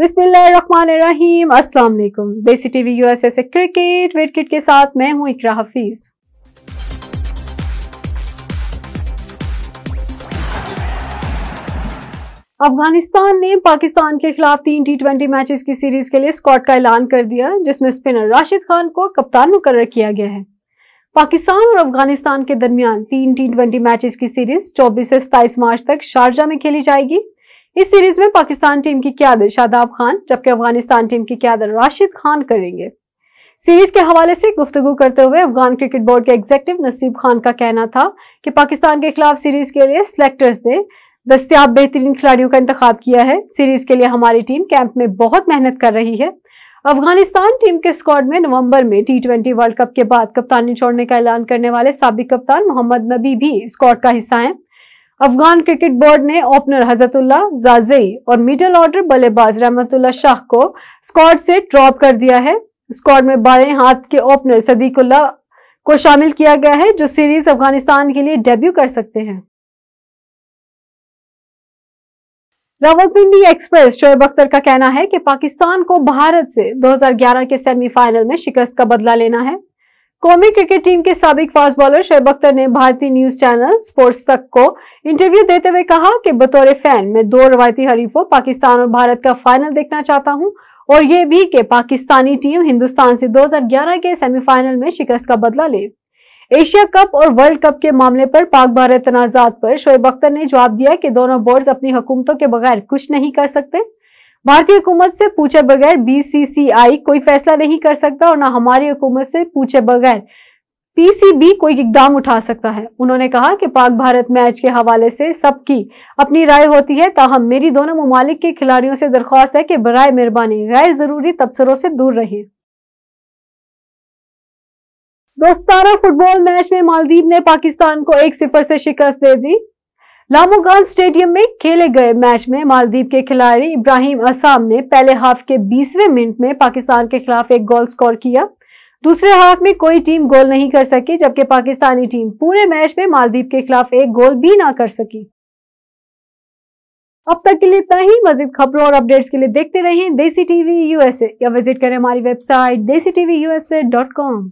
बिस्मिल्लाम अस्सलाम वालेकुम Desi TV USA से क्रिकेट विकेट के साथ मैं हूं इकरा हफीज़ अफगानिस्तान ने पाकिस्तान के खिलाफ तीन टी ट्वेंटी मैचेस की सीरीज के लिए स्कॉट का ऐलान कर दिया जिसमें स्पिनर राशिद खान को कप्तान मुकर किया गया है पाकिस्तान और अफगानिस्तान के दरमियान तीन टी ट्वेंटी मैचेस की सीरीज 24 से 27 मार्च तक शारजा में खेली जाएगी इस सीरीज में पाकिस्तान टीम की क्यादर शादाब खान जबकि अफगानिस्तान टीम की क्यादर राशिद खान करेंगे सीरीज के हवाले से गुफ्तु करते हुए अफगान क्रिकेट बोर्ड के एग्जेक्टिव नसीब खान का कहना था कि पाकिस्तान के खिलाफ सीरीज के लिए सिलेक्टर्स ने दस्तियाब बेहतरीन खिलाड़ियों का इंतख्या किया है सीरीज के लिए हमारी टीम कैंप में बहुत मेहनत कर रही है अफगानिस्तान टीम के स्क्वाड में नवंबर में टी ट्वेंटी वर्ल्ड कप के बाद कप्तानी छोड़ने का ऐलान करने वाले सबक कप्तान मोहम्मद नबी भी स्क्वाड का हिस्सा हैं अफगान क्रिकेट बोर्ड ने ओपनर हजरतुल्ला जाजई और मिडल ऑर्डर बल्लेबाज रहमतुल्ला शाह को स्क्वाड से ड्रॉप कर दिया है स्क्वाड में बाएं हाथ के ओपनर सदीकुल्ला को शामिल किया गया है जो सीरीज अफगानिस्तान के लिए डेब्यू कर सकते हैं रावलपिंडी एक्सप्रेस शोएब अख्तर का कहना है कि पाकिस्तान को भारत से 2011 के सेमीफाइनल में शिकस्त का बदला लेना है कौमी क्रिकेट टीम के सबक फास्ट बॉलर शेब अख्तर ने भारतीय न्यूज चैनल स्पोर्ट्स तक को इंटरव्यू देते हुए कहा कि बतौर फैन मैं दो रवायती हरीफों पाकिस्तान और भारत का फाइनल देखना चाहता हूं और ये भी कि पाकिस्तानी टीम हिंदुस्तान से 2011 के सेमीफाइनल में शिकस्त का बदला ले एशिया कप और वर्ल्ड कप के मामले पर पाक भारत तनाजात पर शोएब अख्तर ने जवाब दिया कि दोनों बोर्ड अपनी हुकूमतों के बगैर कुछ नहीं कर सकते भारतीय हुकूमत से पूछे बगैर बीसीसीआई कोई फैसला नहीं कर सकता और ना हमारी हुकूमत से पूछे बगैर पीसीबी कोई इकदाम उठा सकता है उन्होंने कहा कि पाक भारत मैच के हवाले से सबकी अपनी राय होती है ताहम मेरी दोनों ममालिक के खिलाड़ियों से दरख्वास्त है कि बरए मेहरबानी गैर जरूरी तबसरों से दूर रहें दोस्तारा फुटबॉल मैच में मालदीव ने पाकिस्तान को एक सिफर से शिकस्त दे दी रामोगान स्टेडियम में खेले गए मैच में मालदीव के खिलाड़ी इब्राहिम असाम ने पहले हाफ के 20वें मिनट में पाकिस्तान के खिलाफ एक गोल स्कोर किया दूसरे हाफ में कोई टीम गोल नहीं कर सकी जबकि पाकिस्तानी टीम पूरे मैच में मालदीव के खिलाफ एक गोल भी ना कर सकी अब तक के लिए इतना ही मजीद खबरों और अपडेट्स के लिए देखते रहें देसी टीवी यूएसए या विजिट करें हमारी वेबसाइट देसी टीवी यूएसए डॉट कॉम